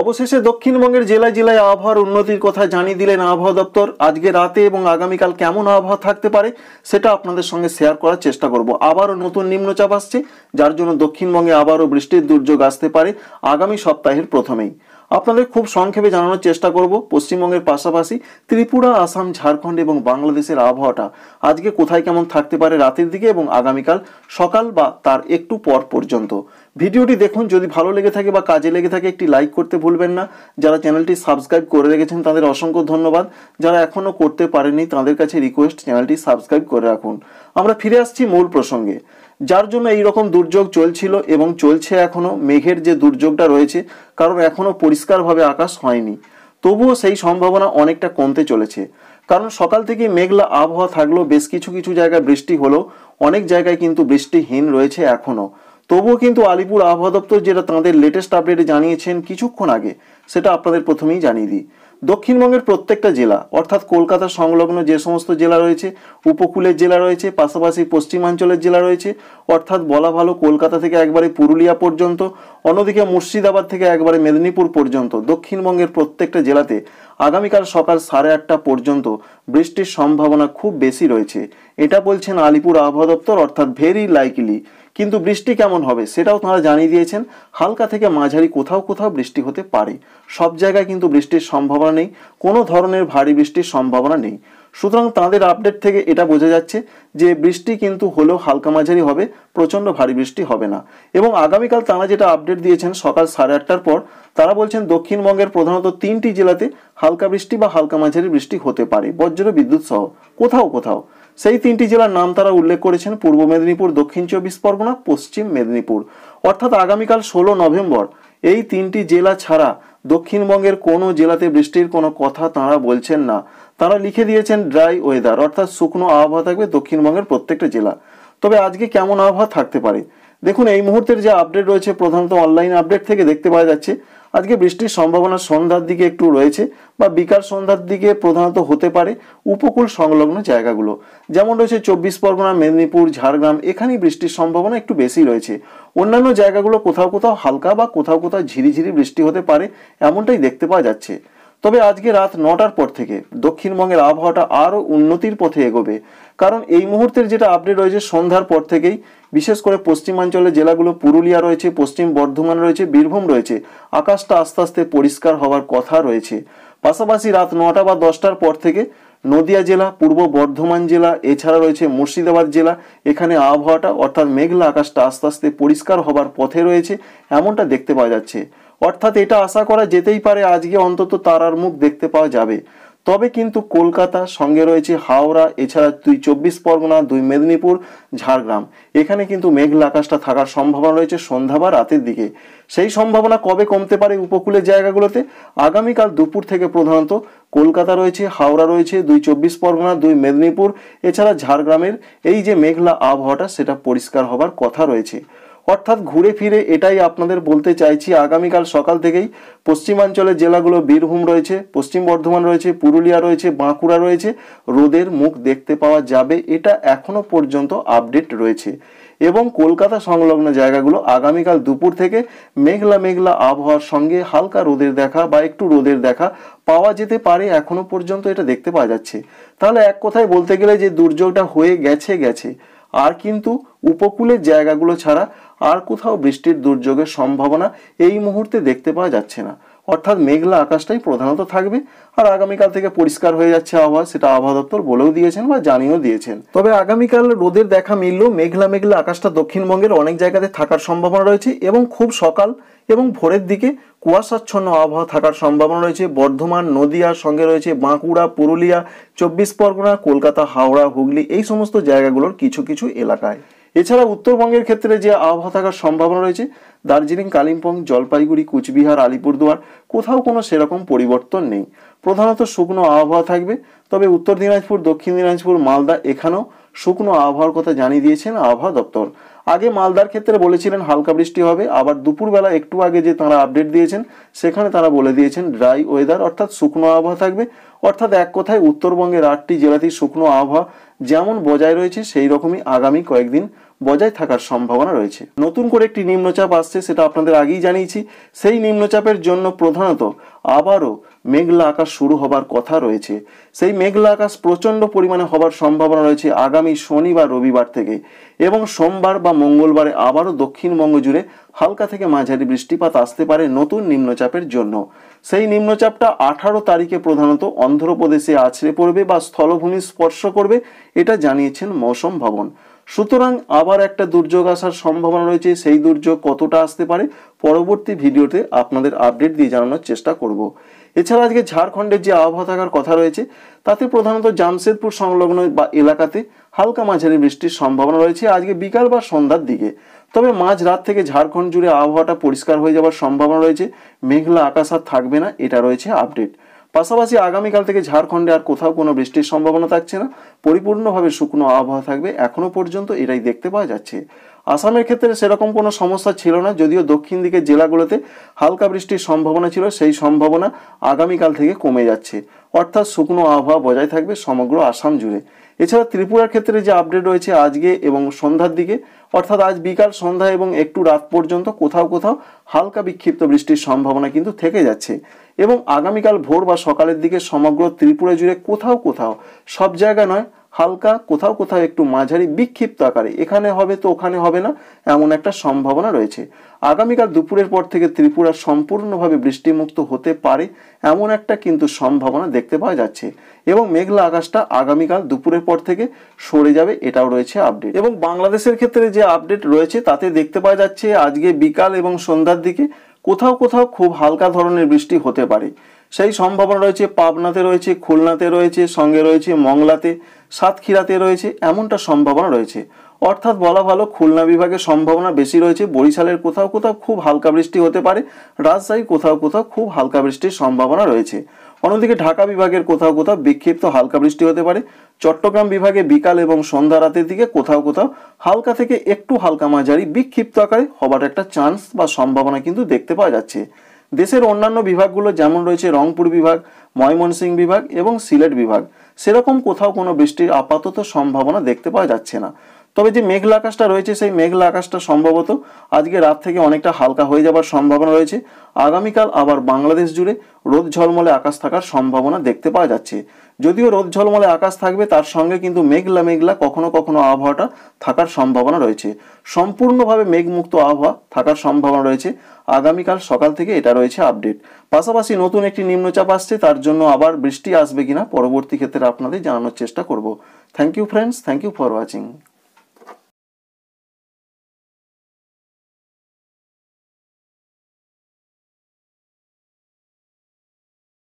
অবশেষে দক্ষিণবঙ্গের জেলায় জেলায় আবহাওয়ার উন্নতির কথা জানিয়ে দিলেন আবহাওয়া দপ্তর আজকে রাতে এবং আগামীকাল কেমন আবহাওয়া থাকতে পারে সেটা আপনাদের সঙ্গে শেয়ার করার চেষ্টা করব আবারও নতুন নিম্নচাপ আসছে যার জন্য দক্ষিণবঙ্গে আবারও বৃষ্টির দুর্যোগ আসতে পারে আগামী সপ্তাহের প্রথমেই আপনাদের খুব সংক্ষেপে জানানোর চেষ্টা করব পশ্চিমবঙ্গের পাশাপাশি ত্রিপুরা আসাম ঝাড়খণ্ড এবং বাংলাদেশের আবহাওয়াটা আজকে কোথায় কেমন থাকতে পারে রাতের দিকে এবং আগামীকাল সকাল বা তার একটু পর পর্যন্ত ভিডিওটি দেখুন যদি ভালো লেগে থাকে বা কাজে লেগে থাকে একটি লাইক করতে ভুলবেন না যারা চ্যানেলটি সাবস্ক্রাইব করে রেখেছেন তাদের অসংখ্য ধন্যবাদ যারা এখনও করতে পারেনি তাদের কাছে রিকোয়েস্ট চ্যানেলটি সাবস্ক্রাইব করে রাখুন আমরা ফিরে আসছি মূল প্রসঙ্গে যার জন্য এই রকম দুর্যোগ চলছিল এবং চলছে এখনও মেঘের যে দুর্যোগটা রয়েছে কারণ এখনও পরিষ্কারভাবে আকাশ হয়নি তবুও সেই সম্ভাবনা অনেকটা কমতে চলেছে কারণ সকাল থেকে মেঘলা আবহাওয়া থাকলেও বেশ কিছু কিছু জায়গায় বৃষ্টি হলেও অনেক জায়গায় কিন্তু বৃষ্টিহীন রয়েছে এখনও তবুও কিন্তু আলিপুর আবহাওয়া দপ্তর যেটা তাঁদের লেটেস্ট আপডেটে জানিয়েছেন কিছুক্ষণ আগে সেটা আপনাদের প্রথমেই জানিয়ে দিই দক্ষিণবঙ্গের প্রত্যেকটা জেলা অর্থাৎ কলকাতা সংলগ্ন যে সমস্ত জেলা রয়েছে উপকূলের জেলা রয়েছে পাশাপাশি পশ্চিমাঞ্চলের জেলা রয়েছে অর্থাৎ বলা ভালো কলকাতা থেকে একবারে পুরুলিয়া পর্যন্ত অন্যদিকে মুর্শিদাবাদ থেকে একবারে মেদিনীপুর পর্যন্ত দক্ষিণবঙ্গের প্রত্যেকটা জেলাতে আগামীকাল সকাল সাড়ে আটটা পর্যন্ত বৃষ্টির সম্ভাবনা খুব বেশি রয়েছে এটা বলছেন আলিপুর আবহাওয়া দপ্তর অর্থাৎ ভেরি লাইকলি কিন্তু বৃষ্টি কেমন হবে সেটাও তাঁরা জানিয়ে দিয়েছেন হালকা থেকে মাঝারি কোথাও কোথাও বৃষ্টি হতে পারে সব জায়গায় কিন্তু বৃষ্টির সম্ভাবনা নেই কোনো ধরনের ভারী বৃষ্টির সম্ভাবনা নেই সুতরাং তাঁদের আপডেট থেকে এটা বোঝা যাচ্ছে যে বৃষ্টি কিন্তু হলেও হালকা মাঝারি হবে প্রচণ্ড ভারী বৃষ্টি হবে না এবং আগামীকাল তাঁরা যেটা আপডেট দিয়েছেন সকাল সাড়ে আটটার পর তারা বলছেন দক্ষিণবঙ্গের প্রধানত তিনটি জেলাতে হালকা বৃষ্টি বা হালকা মাঝারি বৃষ্টি হতে পারে বজ্র বিদ্যুৎ সহ কোথাও কোথাও সেই তিনটি জেলার নাম তারা উল্লেখ করেছেন পূর্ব মেদিনীপুর দক্ষিণ চব্বিশ পরগনা পশ্চিম মেদিনীপুর অর্থাৎ আগামীকাল ষোলো নভেম্বর এই তিনটি জেলা ছাড়া দক্ষিণবঙ্গের কোনো জেলাতে বৃষ্টির কোনো কথা তাঁরা বলছেন না তারা লিখে দিয়েছেন ড্রাই ওয়েদার অর্থাৎ শুকনো আবহাওয়া থাকবে দক্ষিণবঙ্গের প্রত্যেকটা জেলা তবে আজকে কেমন আবহাওয়া থাকতে পারে দেখুন এই মুহূর্তের যে আপডেট রয়েছে প্রধানত অনলাইন আপডেট থেকে দেখতে পাওয়া যাচ্ছে আজকে বৃষ্টির সম্ভাবনা সন্ধ্যার দিকে একটু রয়েছে বা বিকাল সন্ধ্যার দিকে প্রধানত হতে পারে উপকূল সংলগ্ন জায়গাগুলো যেমন রয়েছে চব্বিশ পরগনা মেদিনীপুর ঝাড়গ্রাম এখানেই বৃষ্টির সম্ভাবনা একটু বেশি রয়েছে অন্যান্য জায়গাগুলো কোথাও কোথাও হালকা বা কোথাও কোথাও ঝিরিঝিরি বৃষ্টি হতে পারে এমনটাই দেখতে পাওয়া যাচ্ছে তবে আজকে রাত নটার পর থেকে দক্ষিণবঙ্গের আবহাওয়াটা আরও উন্নতির পথে এগোবে কারণ এই মুহূর্তের যেটা আপডেট রয়েছে সন্ধ্যার পর থেকেই বিশেষ করে পশ্চিমাঞ্চলের জেলাগুলো পুরুলিয়া রয়েছে পশ্চিম বর্ধমান রয়েছে বীরভূম রয়েছে আকাশটা আস্তে আস্তে পরিষ্কার হওয়ার কথা রয়েছে পাশাপাশি রাত নটা বা দশটার পর থেকে নদিয়া জেলা পূর্ব বর্ধমান জেলা এছাড়া রয়েছে মুর্শিদাবাদ জেলা এখানে আবহাওয়াটা অর্থাৎ মেঘলা আকাশটা আস্তে আস্তে পরিষ্কার হবার পথে রয়েছে এমনটা দেখতে পাওয়া যাচ্ছে অর্থাৎ এটা আশা করা যেতেই পারে আজকে অন্তত তারার মুখ দেখতে পাওয়া যাবে তবে কিন্তু কলকাতা সঙ্গে রয়েছে হাওড়া এছাড়া দুই চব্বিশ পরগনা দুই মেদিনীপুর ঝাড়গ্রাম এখানে কিন্তু মেঘলা আকাশটা থাকার সম্ভাবনা রয়েছে সন্ধ্যা বা রাতের দিকে সেই সম্ভাবনা কবে কমতে পারে উপকূলের জায়গাগুলোতে আগামীকাল দুপুর থেকে প্রধানত কলকাতা রয়েছে হাওড়া রয়েছে দুই চব্বিশ পরগনা দুই মেদিনীপুর এছাড়া ঝাড়গ্রামের এই যে মেঘলা আবহাওয়াটা সেটা পরিষ্কার হবার কথা রয়েছে অর্থাৎ ঘুরে ফিরে এটাই আপনাদের বলতে চাইছি আগামীকাল সকাল থেকেই পশ্চিমাঞ্চলের জেলাগুলো বীরভূম রয়েছে পশ্চিম বর্ধমান রয়েছে পুরুলিয়া রয়েছে বাঁকুড়া রয়েছে রোদের মুখ দেখতে পাওয়া যাবে এটা এখনও পর্যন্ত আপডেট রয়েছে এবং কলকাতা সংলগ্ন জায়গাগুলো আগামীকাল দুপুর থেকে মেঘলা মেঘলা আবহাওয়ার সঙ্গে হালকা রোদের দেখা বা একটু রোদের দেখা পাওয়া যেতে পারে এখনও পর্যন্ত এটা দেখতে পাওয়া যাচ্ছে তাহলে এক কথায় বলতে গেলে যে দুর্যোগটা হয়ে গেছে গেছে আর কিন্তু উপকূলের জায়গাগুলো ছাড়া আর কোথাও বৃষ্টির দুর্যোগের সম্ভাবনা এই মুহূর্তে দেখতে পাওয়া যাচ্ছে না অর্থাৎ মেঘলা আকাশটাই প্রধানত থাকবে আর আগামীকাল থেকে পরিষ্কার হয়ে যাচ্ছে আবহাওয়া সেটা আবহাওয়া দপ্তর বলেও দিয়েছেন বা জানিয়েও দিয়েছেন তবে আগামীকাল রোদের দেখা মিললেও মেঘলা মেঘলা আকাশটা দক্ষিণবঙ্গের অনেক জায়গাতে থাকার সম্ভাবনা রয়েছে এবং খুব সকাল এবং ভোরের দিকে কুয়াশাচ্ছন্ন আবহাওয়া থাকার সম্ভাবনা রয়েছে বর্ধমান নদিয়ার সঙ্গে রয়েছে বাঁকুড়া পুরুলিয়া চব্বিশ পরগনা কলকাতা হাওড়া হুগলি এই সমস্ত জায়গাগুলোর কিছু কিছু এলাকায় এছাড়া উত্তরবঙ্গের ক্ষেত্রে যে আবহাওয়া থাকার সম্ভাবনা রয়েছে দার্জিলিং কালিম্পং জলপাইগুড়ি কুচবিহার আলিপুরদুয়ার কোথাও কোনো সেরকম পরিবর্তন নেই প্রধানত শুকনো আবহাওয়া থাকবে তবে উত্তর দিনাজপুর দক্ষিণ দিনাজপুর মালদা এখানেও শুকনো আবহাওয়ার কথা জানিয়ে দিয়েছেন আবহাওয়া দপ্তর আগে মালদার ক্ষেত্রে বলেছিলেন হালকা বৃষ্টি হবে আবার দুপুরবেলা একটু আগে যে তারা আপডেট দিয়েছেন সেখানে তারা বলে দিয়েছেন ড্রাই ওয়েদার অর্থাৎ শুকনো আবহাওয়া থাকবে অর্থাৎ এক কথায় উত্তরবঙ্গের আটটি জেলাতেই শুকনো আবহাওয়া যেমন বজায় রয়েছে সেই রকমই আগামী কয়েকদিন বজায় থাকার সম্ভাবনা রয়েছে নতুন করে একটি নিম্নচাপ আসছে সেটা আপনাদের আগেই জানিয়েছি সেই নিম্নচাপের জন্য প্রধানত আবারও মেঘলা আকাশ শুরু হবার কথা রয়েছে সেই মেঘলা আকাশ প্রচণ্ড পরিমাণে হবার সম্ভাবনা রয়েছে আগামী শনিবার রবিবার থেকে এবং সোমবার বা মঙ্গলবারে আবারও দক্ষিণবঙ্গ জুড়ে হালকা থেকে মাঝারি বৃষ্টিপাত আসতে পারে নতুন নিম্নচাপের জন্য সেই নিম্নচাপটা আঠারো তারিখে প্রধানত অন্ধ্রপ্রদেশে আছড়ে পড়বে বা স্থলভূমি স্পর্শ করবে এটা জানিয়েছেন মৌসম ভবন সুতরাং আবার একটা দুর্যোগ আসার সম্ভাবনা রয়েছে সেই দুর্যোগ কতটা আসতে পারে পরবর্তী ভিডিওতে আপনাদের আপডেট দিয়ে জানানোর চেষ্টা করব এছাড়া আজকে ঝাড়খণ্ডের যে আবহাওয়া থাকার কথা রয়েছে তাতে প্রধানত জামশেদপুর সংলগ্ন বা এলাকাতে হালকা মাঝারি বৃষ্টির সম্ভাবনা রয়েছে আজকে বিকাল বা সন্ধ্যার দিকে তবে মাঝ রাত থেকে ঝাড়খণ্ড জুড়ে আবহাওয়াটা পরিষ্কার হয়ে যাওয়ার সম্ভাবনা রয়েছে মেঘলা আকাশ আর থাকবে না এটা রয়েছে আপডেট পাশাপাশি আগামীকাল থেকে ঝাড়খণ্ডে আর কোথাও কোনো বৃষ্টির সম্ভাবনা থাকছে না পরিপূর্ণভাবে শুকনো আবহাওয়া থাকবে এখনও পর্যন্ত এটাই দেখতে পাওয়া যাচ্ছে আসামের ক্ষেত্রে সেরকম কোনো সমস্যা ছিল না যদিও দক্ষিণ দিকের জেলাগুলোতে হালকা বৃষ্টির সম্ভাবনা ছিল সেই সম্ভাবনা আগামীকাল থেকে কমে যাচ্ছে অর্থাৎ শুকনো আবহাওয়া বজায় থাকবে সমগ্র আসাম জুড়ে এছাড়া ত্রিপুরার ক্ষেত্রে যে আপডেট রয়েছে আজকে এবং সন্ধ্যার দিকে অর্থাৎ আজ বিকাল সন্ধ্যা এবং একটু রাত পর্যন্ত কোথাও কোথাও হালকা বিক্ষিপ্ত বৃষ্টির সম্ভাবনা কিন্তু থেকে যাচ্ছে এবং আগামীকাল ভোর বা সকালের দিকে সমগ্র ত্রিপুরা জুড়ে কোথাও কোথাও সব জায়গা নয় হালকা কোথাও কোথাও একটু মাঝারি বিক্ষিপ্ত আকারে এখানে হবে তো ওখানে হবে না এমন একটা সম্ভাবনা রয়েছে আগামীকাল দুপুরের পর থেকে ত্রিপুরা সম্পূর্ণভাবে বৃষ্টিমুক্ত হতে পারে এমন একটা কিন্তু সম্ভাবনা দেখতে পাওয়া যাচ্ছে এবং মেঘলা আকাশটা আগামীকাল দুপুরের পর থেকে সরে যাবে এটাও রয়েছে আপডেট এবং বাংলাদেশের ক্ষেত্রে যে আপডেট রয়েছে তাতে দেখতে পাওয়া যাচ্ছে আজকে বিকাল এবং সন্ধ্যার দিকে কোথাও কোথাও খুব হালকা ধরনের বৃষ্টি হতে পারে সেই সম্ভাবনা রয়েছে পাবনাতে রয়েছে খুলনাতে রয়েছে সঙ্গে রয়েছে মংলাতে সাতক্ষীরাতে রয়েছে এমনটা সম্ভাবনা রয়েছে অর্থাৎ বলা ভালো খুলনা বিভাগে সম্ভাবনা বেশি রয়েছে বরিশালের কোথাও কোথাও খুব হালকা বৃষ্টি হতে পারে রাজশাহী কোথাও কোথাও খুব হালকা বৃষ্টির সম্ভাবনা রয়েছে অন্যদিকে ঢাকা বিভাগের কোথাও কোথাও বিক্ষিপ্ত হালকা বৃষ্টি হতে পারে চট্টগ্রাম বিভাগে বিকাল এবং সন্ধ্যা রাতের দিকে কোথাও কোথাও হালকা থেকে একটু হালকা মাঝারি বিক্ষিপ্ত আকারে হবার একটা চান্স বা সম্ভাবনা কিন্তু দেখতে পাওয়া যাচ্ছে দেশের অন্যান্য বিভাগগুলো যেমন রয়েছে রংপুর বিভাগ ময়মনসিংহ বিভাগ এবং সিলেট বিভাগ সেরকম কোথাও কোনো বৃষ্টির আপাতত সম্ভাবনা দেখতে পাওয়া যাচ্ছে না তবে যে মেঘলা আকাশটা রয়েছে সেই মেঘলা আকাশটা সম্ভবত আজকে রাত থেকে অনেকটা হালকা হয়ে যাবার সম্ভাবনা রয়েছে আগামীকাল আবার বাংলাদেশ জুড়ে রোদ ঝলমলে আকাশ থাকার সম্ভাবনা দেখতে পাওয়া যাচ্ছে যদিও রোদ ঝলমলে আকাশ থাকবে তার সঙ্গে কিন্তু মেঘলা মেঘলা কখনো কখনো আবহাওয়াটা থাকার সম্ভাবনা রয়েছে সম্পূর্ণভাবে মেঘমুক্ত আবহাওয়া থাকার সম্ভাবনা রয়েছে আগামীকাল সকাল থেকে এটা রয়েছে আপডেট পাশাপাশি নতুন একটি নিম্নচাপ আসছে তার জন্য আবার বৃষ্টি আসবে কিনা পরবর্তী ক্ষেত্রে আপনাদের জানানোর চেষ্টা করব thank you friends thank you for watching